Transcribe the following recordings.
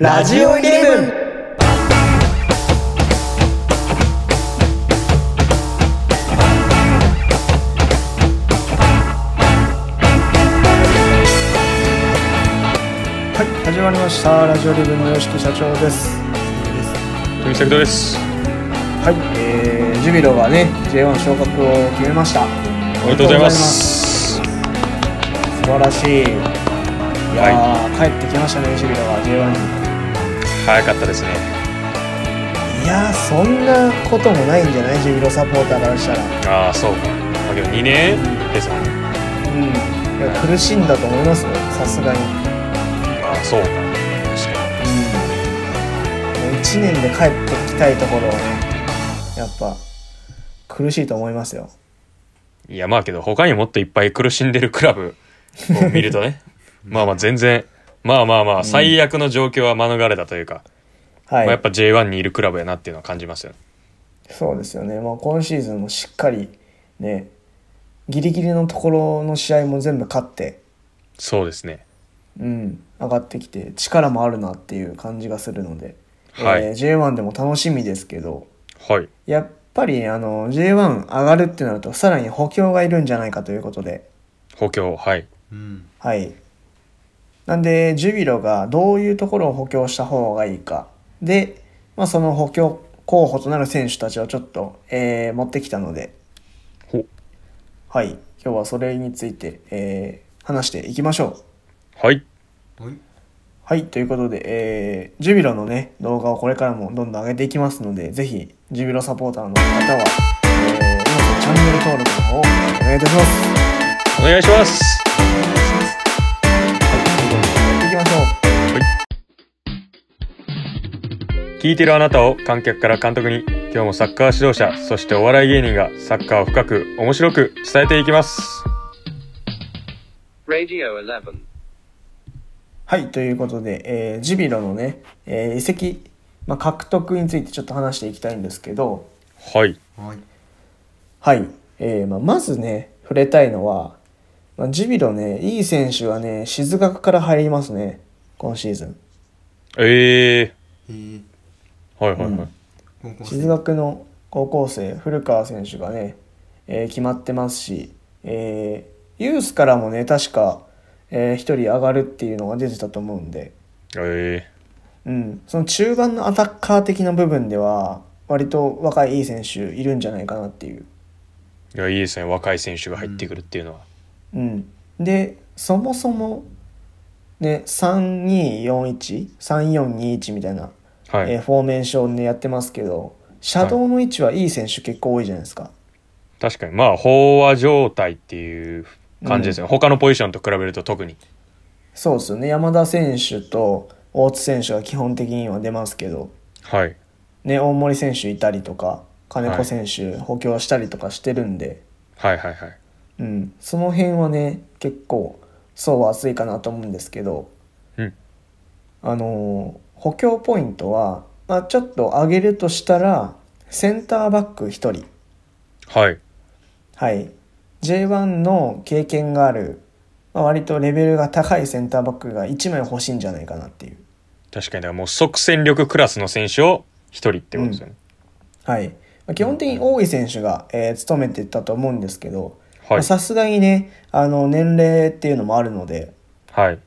ラジオイレブンはい始まりましたラジオイレブンの吉木社長です富崎ですはい、えー、ジュビロはね J1 昇格を決めましたおめでとうございます素晴らしいいや、はい、帰ってきましたねジュビロが J1 に早かったですねいやそんなこともないんじゃないジュビロサポーターからしたらああそうかまあけど2年ですもんうんいや苦しんだと思いますよさすがにまあそうか確かに、うん、もう1年で帰ってきたいところはねやっぱ苦しいと思いますよいやまあけど他にもっといっぱい苦しんでるクラブを見るとね まあまあ全然まあまあまあ、最悪の状況は免れたというか、はまい、あ、やっぱ J1 にいるクラブやなっていうのは感じますよね。そうですよね、まあ、今シーズンもしっかりねギリギリのところの試合も全部勝って、そうですね。うん、上がってきて力もあるなっていう感じがするので、はいえー J1 でも楽しみですけどはい。やっぱりあの J1 上がるってなるとさらに補強がいるんじゃないかということで、補強、はい。うん。はい、なんで、ジュビロがどういうところを補強した方がいいか。で、まあ、その補強候補となる選手たちをちょっと、えー、持ってきたので、はい、今日はそれについて、えー、話していきましょう。はい。はい、ということで、えー、ジュビロのね、動画をこれからもどんどん上げていきますので、ぜひ、ジュビロサポーターの方は、えー、まチャンネル登録の方をお願いいたします。お願いします。聞いてるあなたを観客から監督に今日もサッカー指導者そしてお笑い芸人がサッカーを深く面白く伝えていきますはいということで、えー、ジビロのね、えー、移籍、まあ、獲得についてちょっと話していきたいんですけどはいはい、えーまあ、まずね触れたいのは、まあ、ジビロねいい選手はね静学から入りますね今シーズンええーはいはいはい。静学の高校生古川選手がね、えー、決まってますし、えー、ユースからもね確か、えー、1人上がるっていうのが出てたと思うんで、えー、うん、その中盤のアタッカー的な部分では割と若いいい選手いるんじゃないかなっていういやいいですね若い選手が入ってくるっていうのは。うん、うん、でそもそもね、3 2 4 1 3 4 2 1みたいなはい、えー、フォーメーションでやってますけどシャドウの位置はいい選手結構多いじゃないですか。はい、確かにまあ飽和状態っていう感じですよ、うん、他のポジションと比べると特に。そうですよね山田選手と大津選手が基本的には出ますけど、はいね、大森選手いたりとか金子選手補強したりとかしてるんで、はい、はいはいはいうん、その辺はね結構層は厚いかなと思うんですけど、うん、あのー補強ポイントは、まあ、ちょっと上げるとしたらセンターバック1人はいはい J1 の経験がある、まあ、割とレベルが高いセンターバックが1枚欲しいんじゃないかなっていう確かにだからもう即戦力クラスの選手を1人ってことですよね、うん、はい、まあ、基本的に大井選手が、えー、務めてたと思うんですけどさすがにねあの年齢っていうのもあるのではい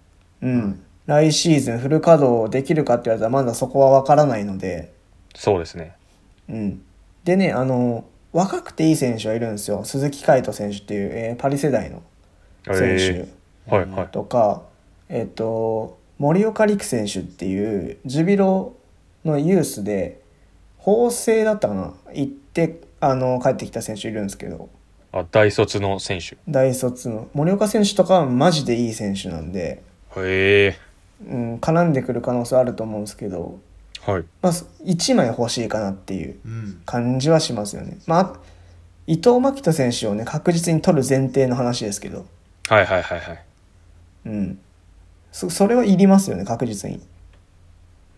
うん来シーズンフル稼働できるかって言われたらまだそこは分からないのでそうですねうんでねあの若くていい選手はいるんですよ鈴木海斗選手っていう、えー、パリ世代の選手、はいはい、とか、えっ、ー、と森岡陸選手っていうジュビロのユースで法政だったかな行ってあの帰ってきた選手いるんですけどあ大卒の選手大卒の森岡選手とかはマジでいい選手なんでへえうん、絡んでくる可能性あると思うんですけど、はいまあ、1枚欲しいかなっていう感じはしますよね。うん、まあ、伊藤真希人選手をね確実に取る前提の話ですけど、はいはいはいはいうんそ、それはいりますよね確実に。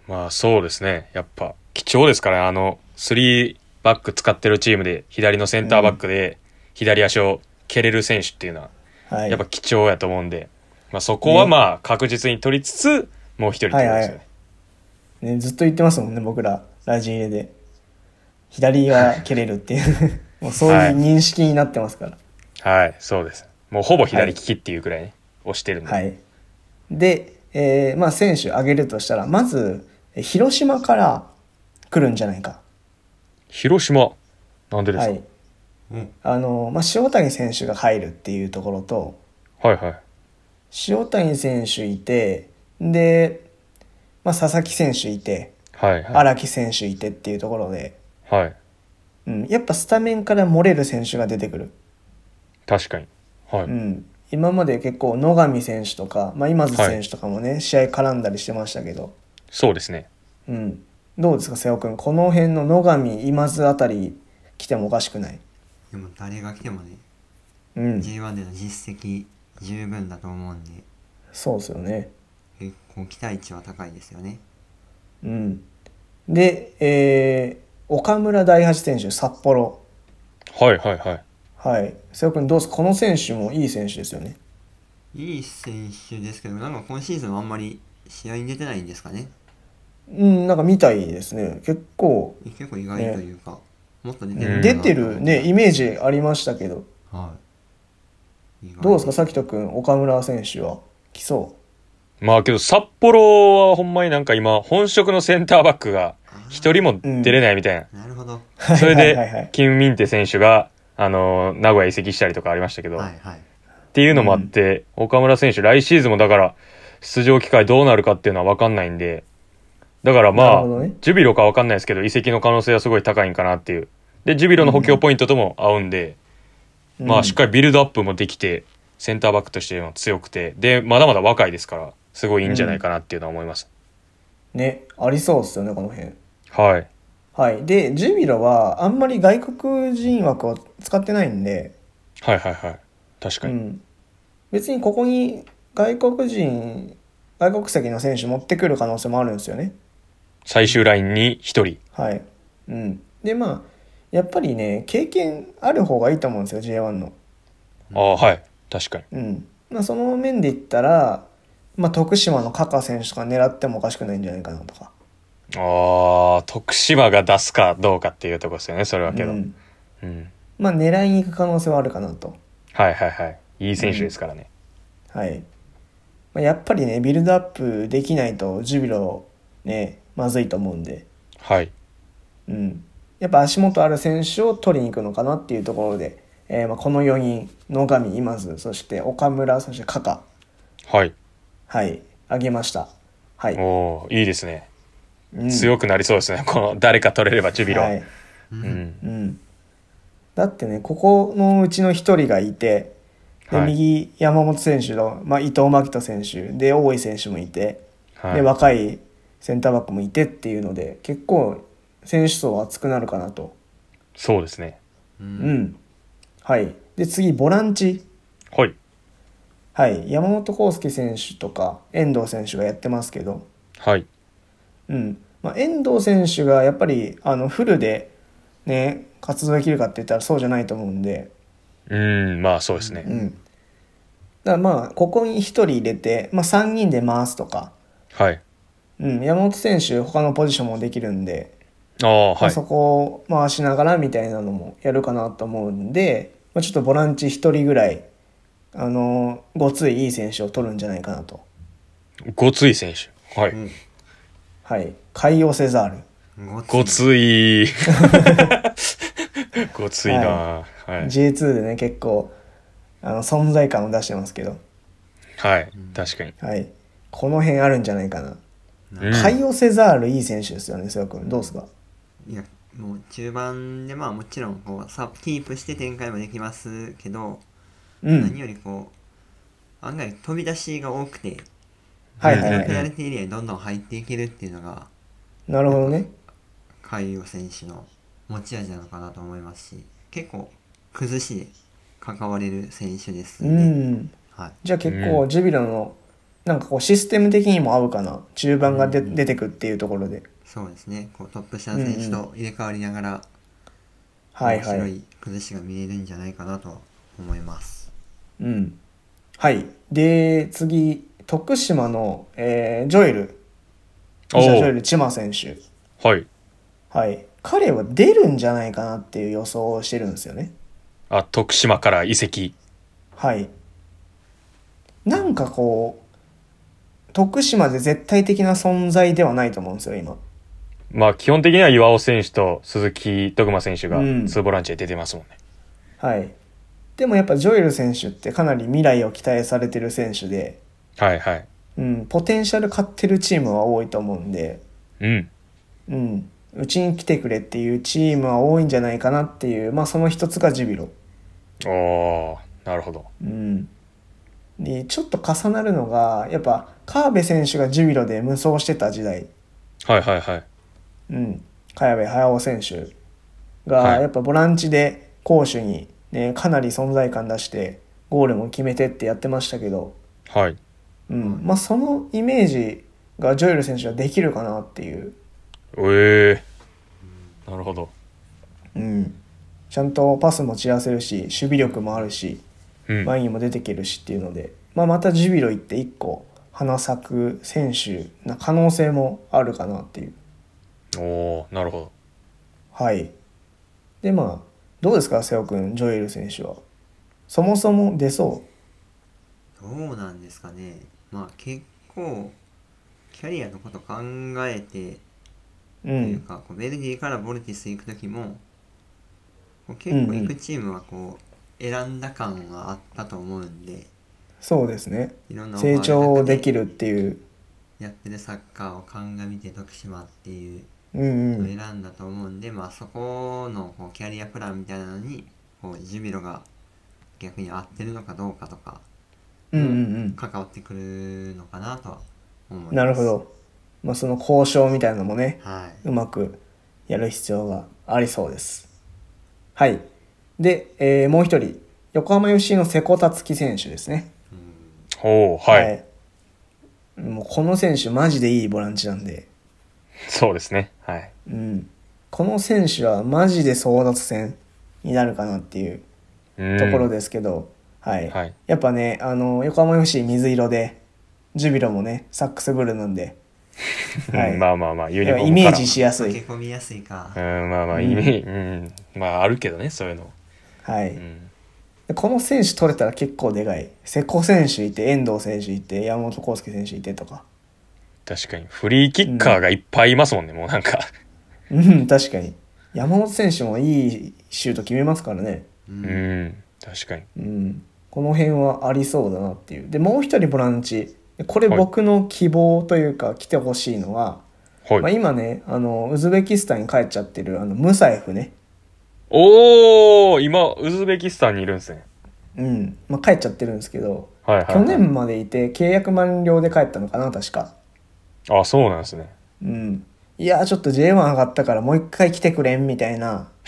まあそうですねやっぱ貴重ですからあの3バック使ってるチームで左のセンターバックで左足を蹴れる選手っていうのは、やっぱ貴重やと思うんで、まあ、そこはまあ確実に取りつつ、もう一人ってことですよね。ねずっと言ってますもんね僕らラジエで左は蹴れるっていう もうそういう認識になってますからはい、そうです。もうほぼ左利きっていうくらいね、押してるんで。はい。で、えーまあ、選手挙げるとしたら、まず、広島から来るんじゃないか。広島、なんでですはい。うんあの、まあ、塩谷選手が入るっていうところと、はい、はい塩谷選手いてで、まあ、佐々木選手いて荒、はいはい、木選手いてっていうところで、はいうん、やっぱスタメンから漏れる選手が出てくる確かに、はいうん、今まで結構野上選手とか、まあ、今津選手とかもね、はい、試合絡んだりしてましたけどそうですね、うん、どうですか瀬尾君この辺の野上今津あたり来てもおかしくないでも誰が来てもね、うん、J1 での実績十分だと思うんでそうですよね結構期待値は高いですよねうんで、えー、岡村大八選手札幌はいはいはいはい瀬尾君どうですこの選手もいい選手ですよねいい選手ですけどなんか今シーズンあんまり試合に出てないんですかねうんなんか見たいですね結構結構意外というか、ね、もっと出てる出てるねイメージありましたけどはいどうですか、さきとくん、岡村選手は来そう。まあけど、札幌はほんまになんか今、本職のセンターバックが一人も出れないみたいな。うん、なるほど。それで、金ンテ選手が、あの、名古屋移籍したりとかありましたけど、はいはい、っていうのもあって、うん、岡村選手、来シーズンもだから、出場機会どうなるかっていうのは分かんないんで、だからまあ、ね、ジュビロか分かんないですけど、移籍の可能性はすごい高いんかなっていう。で、ジュビロの補強ポイントとも合うんで、まあしっかりビルドアップもできて、センターバックとしても強くて、で、まだまだ若いですから、すごいいいんじゃないかなっていうのは思います。ね、ありそうですよね、この辺。はい。はい。で、ジュビロは、あんまり外国人枠を使ってないんで、はいはいはい。確かうに。ん。別にここに外国人、外国籍の選手持ってくる可能性もあるんですよね。最終ラインに一人。はい。うん。で、まあ、やっぱりね経験ある方がいいと思うんですよ J1 の。ああはい確かに。うんまあ、その面で言ったら、まあ、徳島のカカ選手とか狙ってもおかしくないんじゃないかなとか。ああ徳島が出すかどうかっていうとこですよねそれはけど、うん、うん、まあ狙いに行く可能性はあるかなとはいはいはいいい選手ですからね、うん、はい、まあ、やっぱりねビルドアップできないとジュビロねまずいと思うんではいうんやっぱ足元ある選手を取りに行くのかなっていうところで、えー、まあこの4人野上今津そして岡村そしてカカはいはいあげましたはいおいいですね、うん、強くなりそうですね この誰か取れればジュビロ、はいうん、うん、だってねここのうちの1人がいてで、右山本選手の、まあ、伊藤真紀人選手で大井選手もいて、はい、で若いセンターバックもいてっていうので結構選手層は厚くなるかなと。そうですね。ううんはい。で、次、ボランチ。はい。はい。山本康介選手とか、遠藤選手がやってますけど、はい。うん。まあ、遠藤選手がやっぱり、あの、フルで、ね、活動できるかって言ったらそうじゃないと思うんで、うん、まあそうですうね。ん。だからまあ、ここに1人入れて、まあ、3人で回すとか、はい。うん、山本選手、他のポジションもできるんで、あ、はい、そこを回しながらみたいなのもやるかなと思うんで、まあ、ちょっとボランチ1人ぐらい、あのごついいい選手を取るんじゃないかなと。ごつい選手はい。うん、はい。海洋セザールごつい。ごつい な、はいはい、J2 でね、結構、あの存在感を出してますけど。はい、確かに。はい。この辺あるんじゃないかな。海洋セザールいい選手ですよね、瀬尾君。どうですかいやもう中盤でまあもちろんこうさキープして展開もできますけど、うん、何よりこう案外飛び出しが多くて、はいはいペナルティエリアにどんどん入っていけるっていうのがなるほどね海洋選手の持ち味なのかなと思いますし結構崩しで関われる選手ですね、うんはい、じゃあ結構ジュビロの、なんかこうシステム的にも合うかな中盤がで、出てくっていうところで。そうですねこうトップ下の選手と入れ替わりながら、うんうんはいはい、面白い崩しが見えるんじゃないかなと思います。うん、はいで次徳島の、えー、ジョエルジョエル千葉選手はい、はい、彼は出るんじゃないかなっていう予想をしてるんですよね。あ徳島から移籍はいなんかこう徳島で絶対的な存在ではないと思うんですよ今まあ、基本的には岩尾選手と鈴木徳馬選手が2ボランチで出てますもんね、うん。はい、でもやっぱジョエル選手ってかなり未来を期待されてる選手で、はいはいうん、ポテンシャル買ってるチームは多いと思うんで、うんうん、うちに来てくれっていうチームは多いんじゃないかなっていう、まあ、その一つがジュビロ。ああなるほど、うん、でちょっと重なるのがやっぱ川辺選手がジュビロで無双してた時代はいはいはいうん、早部駿選手が、やっぱボランチで攻守に、ね、かなり存在感出して、ゴールも決めてってやってましたけど、はい。うん、まあ、そのイメージがジョエル選手はできるかなっていう。ええー、なるほど。うん。ちゃんとパスも散らせるし、守備力もあるし、前にも出てけるしっていうので、まあ、またジュビロ行って1個花咲く選手な可能性もあるかなっていう。おなるほどはいでまあどうですか瀬尾君ジョエル選手はそもそも出そうどうなんですかねまあ結構キャリアのこと考えてというか、こうベルギーからボルティス行く時も結構行くチームはこう選んだ感はあったと思うんで、そうですねいろんな成長できるっていうやってるサッカーを鑑みて徳島っていううん選んだと思うんで、まあ、そこのこうキャリアプランみたいなのにこうジュビロが逆に合ってるのかどうかとか、うんうんうん、関わってくるのかなとは思います。なるほど、まあ、その交渉みたいなのもね、はい、うまくやる必要がありそうです。はい、で、えー、もう一人横浜 FC の瀬古達樹選手ですね。うん、おはい、はい、もうこの選手マジでいいボランチなんで。そうですね。はい。うん。この選手はマジで争奪戦になるかなっていうところですけど、はい、はい、やっぱね、あの、横浜よし水色で、ジュビロもね、サックスブルーなんで、はい、まあまあまあ、ユニフォームイメージしやすい。溶け込みやすいか。うん、まあまあ、イメージ、うん、まああるけどね、そういうの。はい。うんこの選手取れたら結構でかい。瀬古選手いて、遠藤選手いて、山本康介選手いてとか。確かに。フリーキッカーがいっぱいいますもんね、もうなんか。うん、確かに。山本選手もいいシュート決めますからね。うん、確かに。うん。この辺はありそうだなっていう。で、もう一人ボランチ。これ僕の希望というか、来てほしいのは、はい、まあ、今ね、あの、ウズベキスタンに帰っちゃってる、あの、ムサエフね。おー今、ウズベキスタンにいるんですね。うん。まあ、帰っちゃってるんですけど、はいはいはい、去年までいて、契約満了で帰ったのかな、確か。あそうなんですね。うん。いや、ちょっと J1 上がったからもう一回来てくれんみたいな。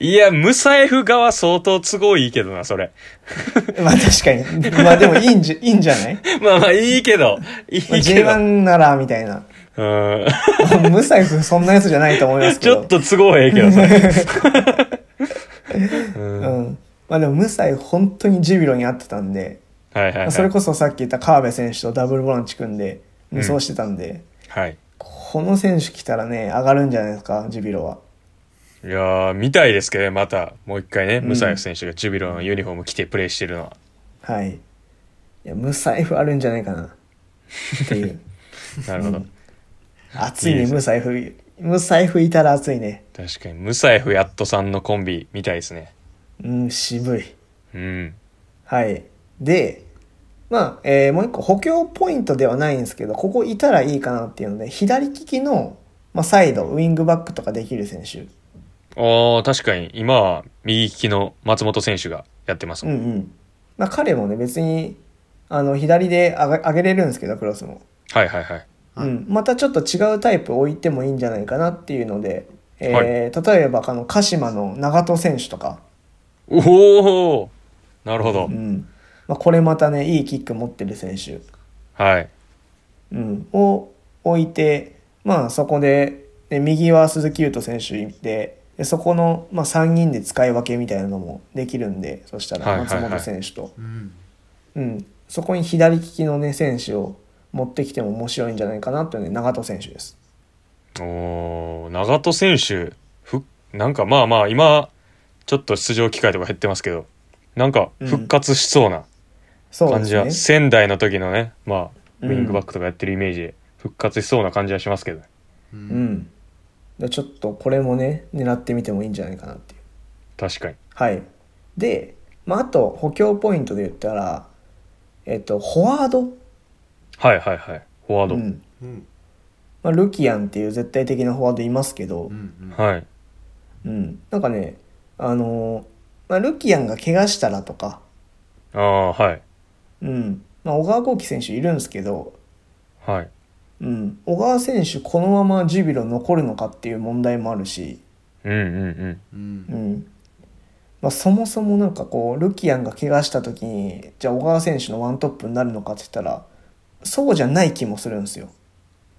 いや、ムサエフ側相当都合いいけどな、それ。まあ確かに。まあでもいいんじゃ、いいんじゃない まあまあいいけど。いいけど。J1 なら、みたいな。うん。ムサエフそんなやつじゃないと思いますけど。ちょっと都合ええけど、それ。うん、うん。まあでもムサエ本当にジュビロに会ってたんで。はいはいはい、それこそさっき言った河辺選手とダブルボランチ組んで無双してたんで、うん、はい、この選手来たらね上がるんじゃないですかジュビロは。いや見たいですけどねまたもう一回ねムサイフ選手がジュビロのユニフォーム着てプレーしてるのは、うん、はいいやムサイフあるんじゃないかなっていう なるほど、うん、熱いねムサイフムサイフいたら熱いね確かにムサイフやっとさんのコンビみたいですねうん渋いうんはいでまあ、えー、もう一個補強ポイントではないんですけど、ここいたらいいかなっていうので、左利きの、まあ、サイド、ウィングバックとかできる選手。ああ、確かに、今は右利きの松本選手がやってますもん。うんうん。まあ、彼もね、別に、あの、左で上げ上げれるんですけど、クロスも。はいはいはい。うん。またちょっと違うタイプ置いてもいいんじゃないかなっていうので、えー、はい、例えば、あの、鹿島の長門選手とか。おおなるほど。うん。まあ、これまたねいいキック持ってる選手、はいうん、を置いて、まあ、そこでで右は鈴木優斗選手いてでそこの、まあ、3人で使い分けみたいなのもできるんでそしたら松本選手と、うん、そこに左利きの、ね、選手を持ってきても面白いんじゃないかなというね長門選手です。お長門選手ふなんかまあまあ今ちょっと出場機会とか減ってますけどなんか復活しそうな感じは、ね、仙台の時のねまあウィングバックとかやってるイメージで復活しそうな感じはしますけど、ね、うん、うん、ちょっとこれもね狙ってみてもいいんじゃないかなっていう確かにはいで、まあ、あと補強ポイントで言ったらえっとフォワードはいはいはいフォワード、うんまあ、ルキアンっていう絶対的なフォワードいますけど、うんうん、はい、うん、なんかねあのー、まあ、ルキアンが怪我したらとかああはいうん。まあ、小川幸輝選手いるんですけど、はい。うん。小川選手、このままジュビロ残るのかっていう問題もあるし、うんうんうん。うん。まあ、そもそもなんかこう、ルキアンが怪我した時に、じゃあ小川選手のワントップになるのかって言ったら、そうじゃない気もするんですよ。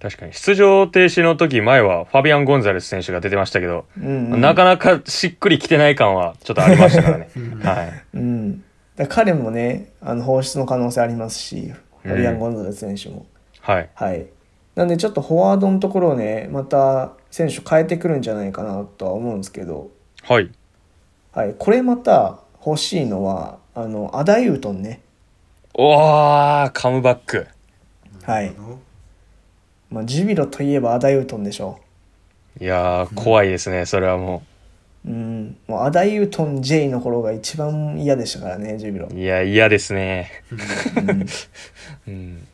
確かに出場停止の時前はファビアン・ゴンザレス選手が出てましたけど、うんうん、なかなかしっくりきてない感はちょっとありましたからね。はいうん、彼もね、あの放出の可能性ありますし、フアン・ゴンザレス選手も。はい、はいなんでちょっとフォワードのところをねまた選手変えてくるんじゃないかなとは思うんですけど、はい、はい、これまた欲しいのはあのアダイウトンねおーカムバックはい、まあ、ジュビロといえばアダイウトンでしょいや怖いですね、それはもううん、もうアダイウトン J の頃が一番嫌でしたからね、ジュビロ。いや、嫌ですね。うんうん、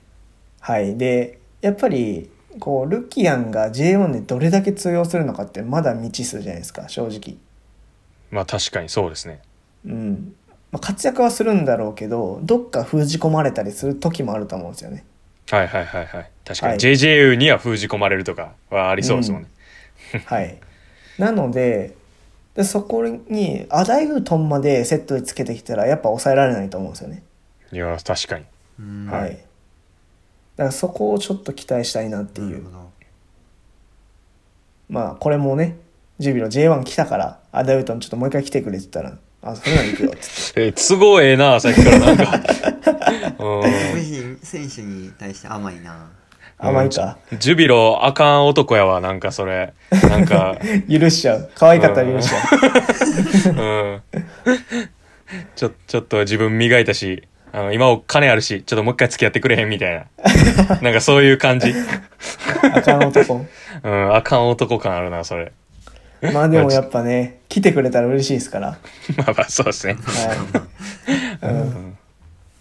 はい。で、やっぱり、こう、ルキアンが J1 でどれだけ通用するのかってまだ未知数じゃないですか、正直。まあ確かにそうですね。うん。まあ、活躍はするんだろうけど、どっか封じ込まれたりする時もあると思うんですよね。はいはいはいはい。確かに JJU には封じ込まれるとかはありそうですもんね。はい、なので、で、そこに、アダイグトンまでセットでつけてきたら、やっぱ抑えられないと思うんですよね。いや、確かに。はい。だからそこをちょっと期待したいなっていう。まあ、これもね、ジュビロ J1 来たから、アダイウトンちょっともう一回来てくれって言ったら、あ、それなら行くよって。え都合ええな、さっきからなんか。うん。選手に対して甘いな。甘いか。ジュビロあかん男やわ、なんかそれ。なんか。許しちゃう。可愛かったら許しちゃう。うん。ちょ、ちょっと自分磨いたし、あの、今お金あるし、ちょっともう一回付き合ってくれへんみたいな。なんかそういう感じ。あかん男。うん、あかん男感あるな、それ。まあでもやっぱね、来てくれたら嬉しいですから。まあまあそうですね。はい。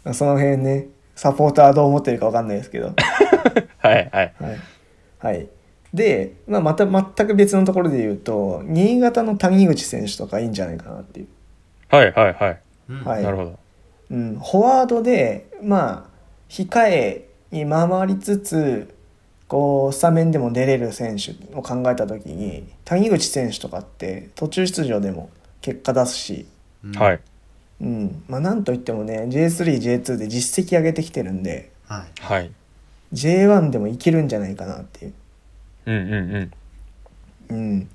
うん。その辺ね、サポーターどう思ってるかわかんないですけど。は いはい。はいはい、で、まあ、また全く別のところで言うと新潟の谷口選手とかいいんじゃないかなっていう。はいはいはい。うん、はい、なるほど。うん、フォワードで、まあ、控えに回りつつこうスタメンでも出れる選手を考えた時に谷口選手とかって途中出場でも結果出すし、はいうんまあ、なんといってもね J3、J2 で実績上げてきてるんで、はい、はい J1 でもいけるんじゃないかなっていう。うんうんうん。うん。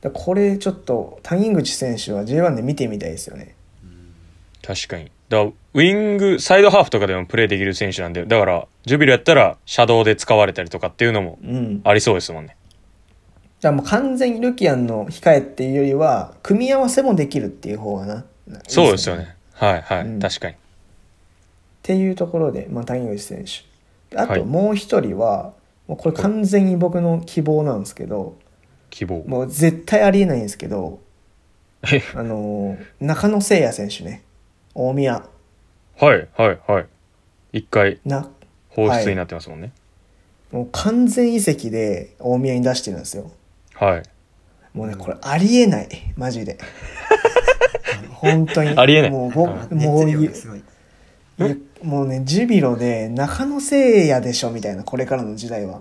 だこれちょっと谷口選手は J1 で見てみたいですよね。確かに。だウイング、サイドハーフとかでもプレーできる選手なんで、だから、ジュビロやったら、シャドウで使われたりとかっていうのも、ありそうですもんね。じゃあもう完全にルキアンの控えっていうよりは、組み合わせもできるっていう方がな。そうですよね。はいはい、うん、確かに。っていうところで、まあ、谷口選手。あともう一人は、はい、もうこれ完全に僕の希望なんですけど希望もう絶対ありえないんですけどあの中野誠也選手ね大宮はいはいはい一回放出になってますもんね、はい、もう完全移籍で大宮に出してるんですよはいもうねこれありえないマジで 本当にありえないもうもういやもうねジュビロで中野聖也でしょみたいなこれからの時代は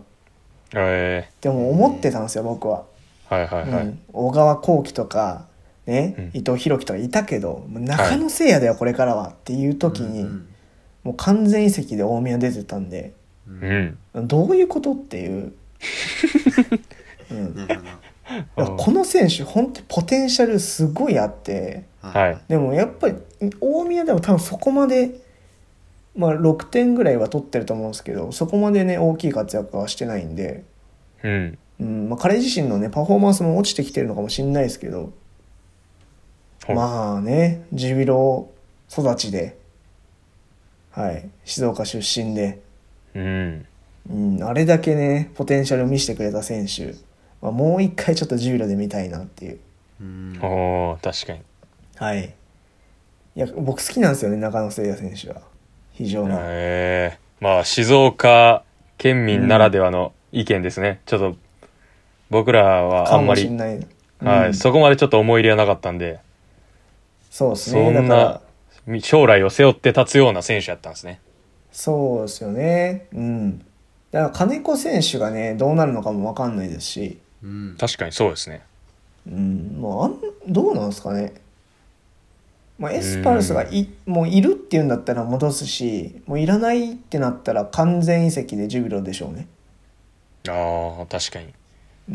えでも思ってたんですよ、僕は、はいはいはうん、小川幸輝とか、ねうん伊藤洋輝とかいたけど中野聖也だよこれからはっていう時に、うんもう完全移籍で大宮出てたんでうんどういうことっていう、うん、この選手本当にポテンシャルすごいあってはいでもやっぱり大宮でも多分そこまでまあ、6点ぐらいは取ってると思うんですけどそこまでね大きい活躍はしてないんで、うんうんまあ、彼自身のねパフォーマンスも落ちてきてるのかもしれないですけど、はい、まあねジュビロ育ちで、はい、静岡出身で、うんうん、あれだけねポテンシャルを見せてくれた選手、まあ、もう一回ちょっとジュビロで見たいなっていう。うんあ、確かにはいいや僕好きなんですよね中野誠也選手は。非常な。えー、まあ、静岡県民ならではの意見ですね。うん、ちょっと、僕らはあんまり、うん、はい、そこまでちょっと思い入れはなかったんで、そうですね。そんな、将来を背負って立つような選手やったんですね。そうですよね。うん。だから金子選手がね、どうなるのかも分かんないですし。うん、確かにそうですね。うん、まあ、あんどうなんですかね。まあ、エスパルスがい、うん、もういるっていうんだったら戻すしもういらないってなったら完全移籍でジュビロでしょうねああ確かに、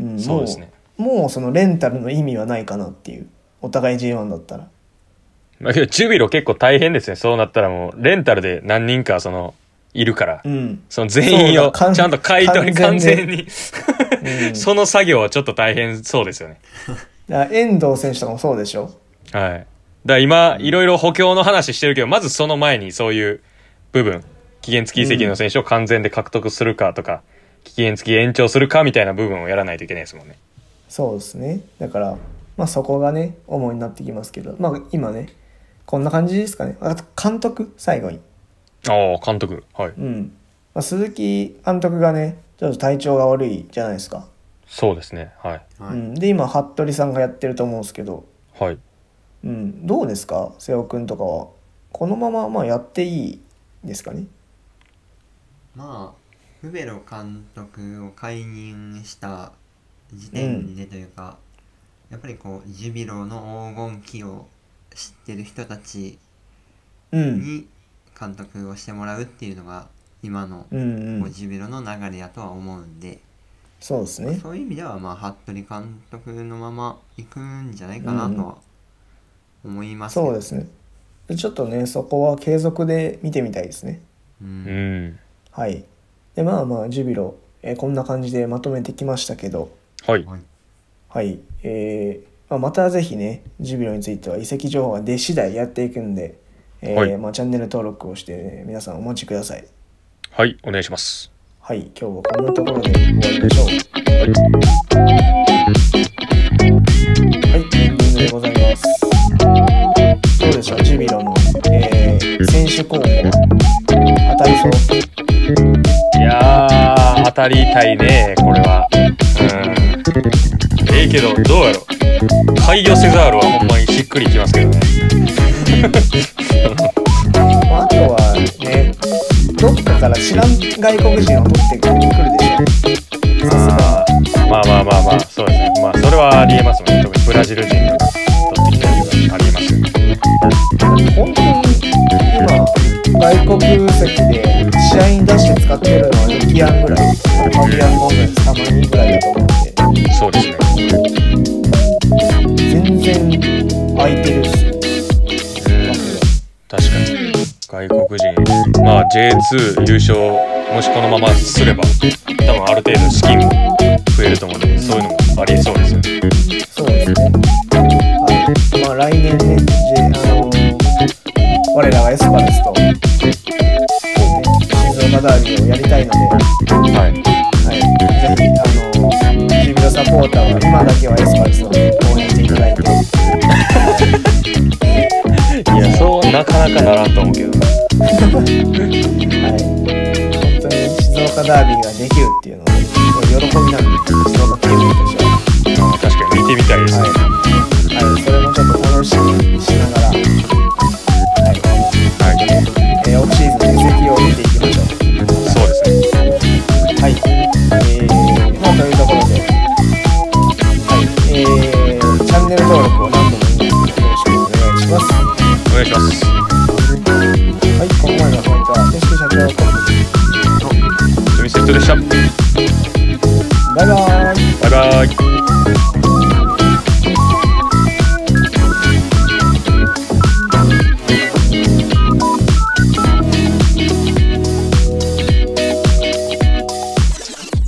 うん、そうですねもうそのレンタルの意味はないかなっていうお互い J1 だったらまあけどジュビロ結構大変ですねそうなったらもうレンタルで何人かそのいるから、うん、その全員をちゃんと買い取り完全にうん、その作業はちょっと大変そうですよね 遠藤選手とかもそうでしょはいだ今、いろいろ補強の話してるけど、まずその前にそういう部分、期限付き移籍の選手を完全で獲得するかとか、うん、期限付き延長するかみたいな部分をやらないといけないですもんね。そうですね。だから、まあそこがね、主になってきますけど、まあ今ね、こんな感じですかね。あと監督、最後に。ああ、監督。はい。うん。まあ、鈴木監督がね、ちょっと体調が悪いじゃないですか。そうですね。はい。うん、で、今、服部さんがやってると思うんですけど、はい。うん、どうですか瀬尾君とかはこのまままあやっていいですかねまあフベロ監督を解任した時点でというか、うん、やっぱりこうジュビロの黄金期を知ってる人たちに監督をしてもらうっていうのが今のこうジュビロの流れやとは思うんで。そうですね、そういう意味では、まあ、服部監督のまま行くんじゃないかなとは思います、そうですねちょっとねそこは継続で見てみたいですねうんはいでまあまあジュビロ、えこんな感じでまとめてきましたけどはい。はいはいえーまあ、またぜひねジュビロについては遺跡情報が出次第やっていくんで、えーはいまあ、チャンネル登録をしてね、皆さんお待ちくださいはい。お願いします。はい今日はこんなところで終わりましょうはいエンディングでございますでしょう、ジュビロの、えー、選手候補。当たりそう。いやー、当たりたいね、これは。うん。ええけど、どうやろ開業せざるはほんまにしっくりきますけどね。あとはね、どっかから知らん外国人を取ってくるでしょ。まあまあまあまあそうですねまあそれはありえますもんね特にブラジル人が取ってきた理はありえますよね本当に今外国籍で試合に出して使ってるのは力案ぐらいファビアン・ゴーザレスたまにぐらいだと思ってそうですね全然空いてるし、う確かに外国人まあ J2 優勝もしこのまますれば多分ある程度資金も増えると思うのでそういうのもありえそうですよねそうですねはいまあ来年ね我らはエスパルスと、静岡ダービーをやりたいので、はい。はい、ぜひ、あのー、ジブサポーターは今だけはエスパルスを応援していただいて。いや、そうなかなかならんと思うけどはい。本当に静岡ダービーができるっていうのは、喜びなんで、静岡県民としては。確かに見てみたいですね。はい、はい、それもちょっと楽しみにし